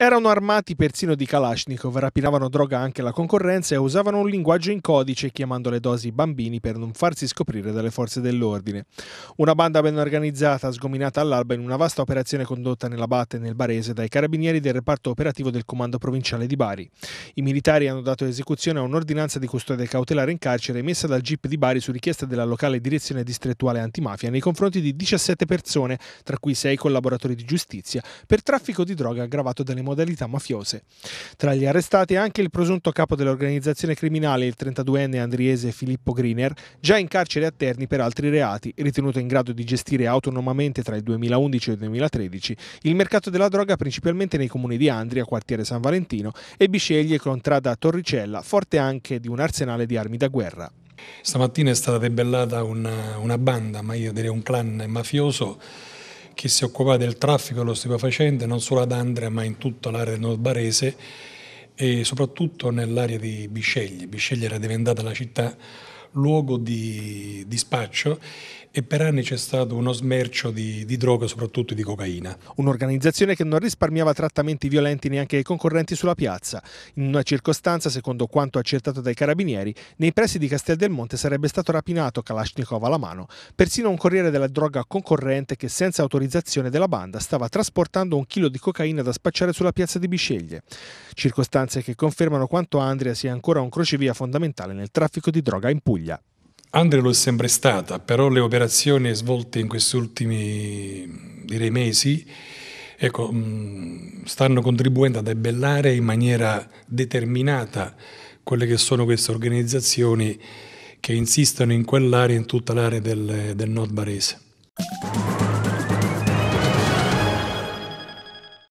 Erano armati persino di Kalashnikov, rapinavano droga anche la concorrenza e usavano un linguaggio in codice chiamando le dosi bambini per non farsi scoprire dalle forze dell'ordine. Una banda ben organizzata, sgominata all'alba in una vasta operazione condotta nella Batte e nel Barese dai carabinieri del reparto operativo del comando provinciale di Bari. I militari hanno dato esecuzione a un'ordinanza di custodia cautelare in carcere emessa dal GIP di Bari su richiesta della locale direzione distrettuale antimafia nei confronti di 17 persone, tra cui 6 collaboratori di giustizia, per traffico di droga aggravato dalle modalità mafiose. Tra gli arrestati anche il presunto capo dell'organizzazione criminale, il 32enne andriese Filippo Griner, già in carcere a Terni per altri reati, ritenuto in grado di gestire autonomamente tra il 2011 e il 2013 il mercato della droga principalmente nei comuni di Andria, quartiere San Valentino, e Bisceglie, Contrada Torricella, forte anche di un arsenale di armi da guerra. Stamattina è stata debellata una, una banda, ma io direi un clan mafioso che si occupa del traffico dello stupefacente non solo ad Andrea ma in tutta l'area del nord barese e soprattutto nell'area di Bisceglie. Bisceglie era diventata la città luogo di, di spaccio e per anni c'è stato uno smercio di, di, droga, soprattutto di cocaina. Un'organizzazione che non risparmiava trattamenti violenti neanche ai concorrenti sulla piazza. In una circostanza, secondo quanto accertato dai carabinieri, nei pressi di Castel del Monte sarebbe stato rapinato, Kalashnikov alla mano, persino un corriere della droga concorrente che senza autorizzazione della banda stava trasportando un chilo di cocaina da spacciare sulla piazza di Bisceglie. Circostanze che confermano quanto Andria sia ancora un crocevia fondamentale nel traffico di droga in Puglia. Puglia. Andrea lo è sempre stata, però le operazioni svolte in questi ultimi direi, mesi ecco, mm, stanno contribuendo a debellare in maniera determinata quelle che sono queste organizzazioni che insistono in quell'area, in tutta l'area del, del nord barese.